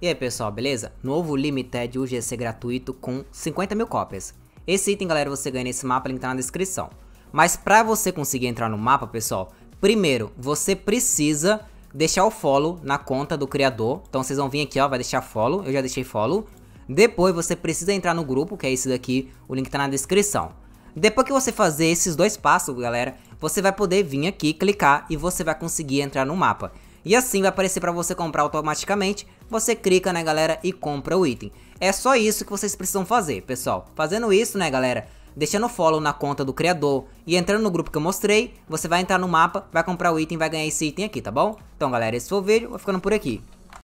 E aí pessoal, beleza? Novo Limited UGC gratuito com 50 mil cópias. Esse item galera você ganha nesse mapa, link tá na descrição. Mas para você conseguir entrar no mapa pessoal, primeiro você precisa deixar o follow na conta do criador. Então vocês vão vir aqui ó, vai deixar follow, eu já deixei follow. Depois você precisa entrar no grupo, que é esse daqui, o link tá na descrição. Depois que você fazer esses dois passos, galera, você vai poder vir aqui, clicar e você vai conseguir entrar no mapa. E assim vai aparecer para você comprar automaticamente, você clica né galera e compra o item. É só isso que vocês precisam fazer pessoal. Fazendo isso né galera, deixando follow na conta do criador e entrando no grupo que eu mostrei, você vai entrar no mapa, vai comprar o item vai ganhar esse item aqui, tá bom? Então galera, esse foi o vídeo, vou ficando por aqui.